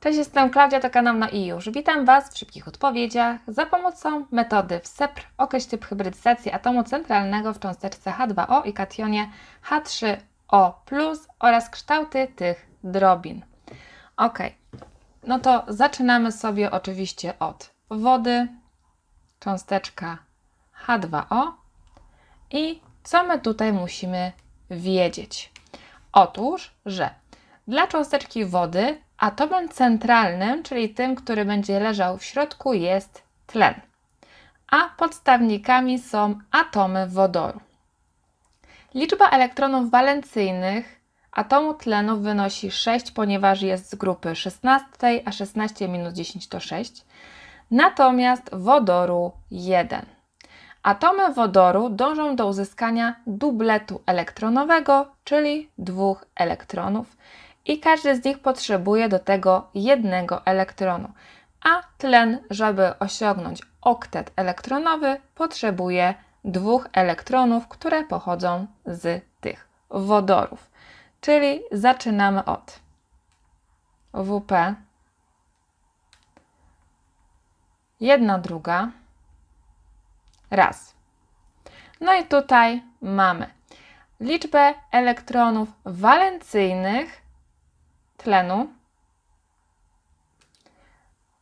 Cześć, jestem Klaudia, to kanał na i już. Witam Was w szybkich odpowiedziach za pomocą metody WSEPR określ typ hybrydyzacji atomu centralnego w cząsteczce H2O i kationie H3O+, oraz kształty tych drobin. Ok, no to zaczynamy sobie oczywiście od wody, cząsteczka H2O i co my tutaj musimy wiedzieć? Otóż, że dla cząsteczki wody atomem centralnym, czyli tym, który będzie leżał w środku, jest tlen, a podstawnikami są atomy wodoru. Liczba elektronów walencyjnych atomu tlenu wynosi 6, ponieważ jest z grupy 16, a 16 minus 10 to 6, natomiast wodoru 1. Atomy wodoru dążą do uzyskania dubletu elektronowego, czyli dwóch elektronów, i każdy z nich potrzebuje do tego jednego elektronu, a tlen, żeby osiągnąć oktet elektronowy, potrzebuje dwóch elektronów, które pochodzą z tych wodorów. Czyli zaczynamy od WP, jedna druga, raz. No i tutaj mamy liczbę elektronów walencyjnych tlenu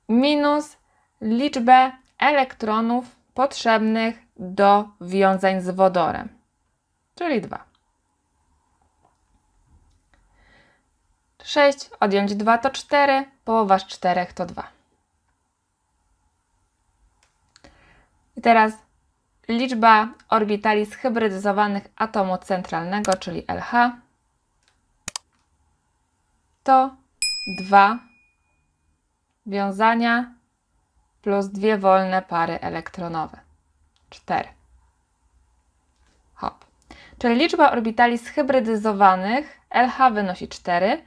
minus liczbę elektronów potrzebnych do wiązań z wodorem, czyli 2. 6 odjąć 2 to 4, połowa z 4 to 2. I teraz liczba orbitali zhybrydyzowanych atomu centralnego, czyli LH to dwa wiązania plus dwie wolne pary elektronowe. 4. Hop. Czyli liczba orbitali zhybrydyzowanych LH wynosi 4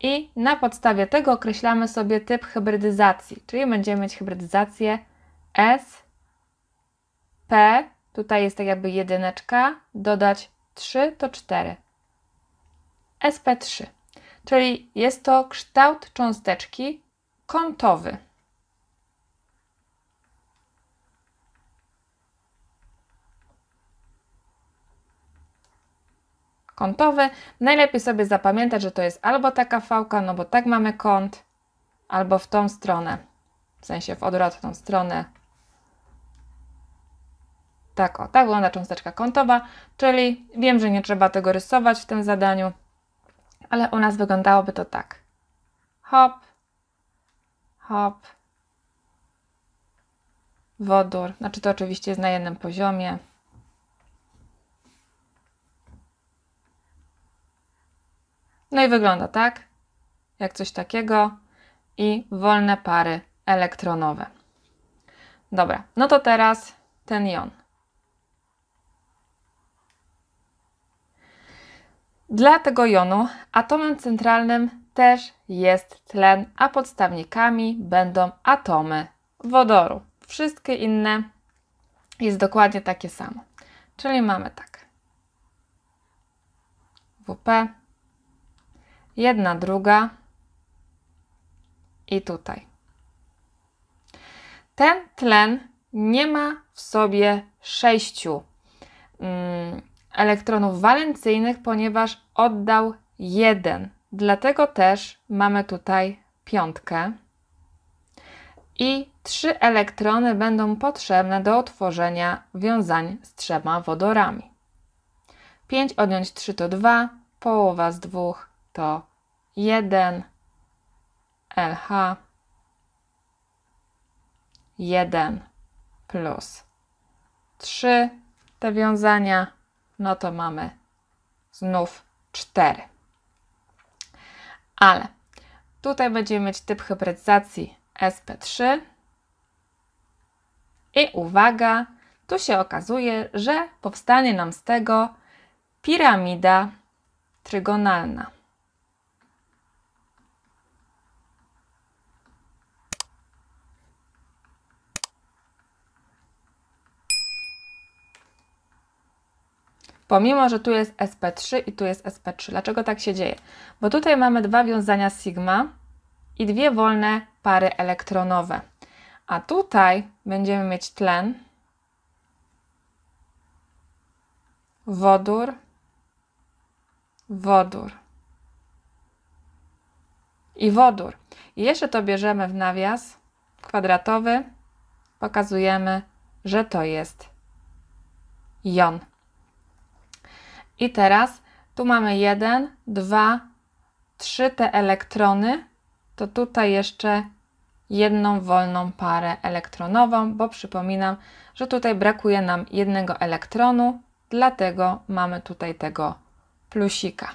i na podstawie tego określamy sobie typ hybrydyzacji, czyli będziemy mieć hybrydyzację S, P, tutaj jest tak jakby jedyneczka, dodać 3 to 4. SP3 czyli jest to kształt cząsteczki kątowy. Kątowy. Najlepiej sobie zapamiętać, że to jest albo taka fałka, no bo tak mamy kąt, albo w tą stronę, w sensie w odwrotną stronę. Tak, o, tak wygląda cząsteczka kątowa, czyli wiem, że nie trzeba tego rysować w tym zadaniu, ale u nas wyglądałoby to tak. Hop, hop, wodór, znaczy to oczywiście jest na jednym poziomie. No i wygląda tak, jak coś takiego i wolne pary elektronowe. Dobra, no to teraz ten jon. Dla tego jonu atomem centralnym też jest tlen, a podstawnikami będą atomy wodoru. Wszystkie inne jest dokładnie takie samo. Czyli mamy tak. WP, jedna druga i tutaj. Ten tlen nie ma w sobie sześciu. Mm, elektronów walencyjnych, ponieważ oddał jeden. Dlatego też mamy tutaj piątkę. I trzy elektrony będą potrzebne do otworzenia wiązań z trzema wodorami. 5 odjąć 3 to 2, połowa z 2 to 1, LH 1 plus 3 te wiązania no to mamy znów 4. Ale tutaj będziemy mieć typ hybrydyzacji SP3. I uwaga, tu się okazuje, że powstanie nam z tego piramida trygonalna. Pomimo, że tu jest SP3 i tu jest SP3. Dlaczego tak się dzieje? Bo tutaj mamy dwa wiązania sigma i dwie wolne pary elektronowe. A tutaj będziemy mieć tlen, wodór, wodór i wodór. I jeszcze to bierzemy w nawias kwadratowy, pokazujemy, że to jest jon. I teraz tu mamy jeden, dwa, trzy te elektrony, to tutaj jeszcze jedną wolną parę elektronową, bo przypominam, że tutaj brakuje nam jednego elektronu, dlatego mamy tutaj tego plusika.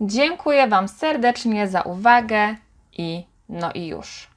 Dziękuję Wam serdecznie za uwagę i no i już.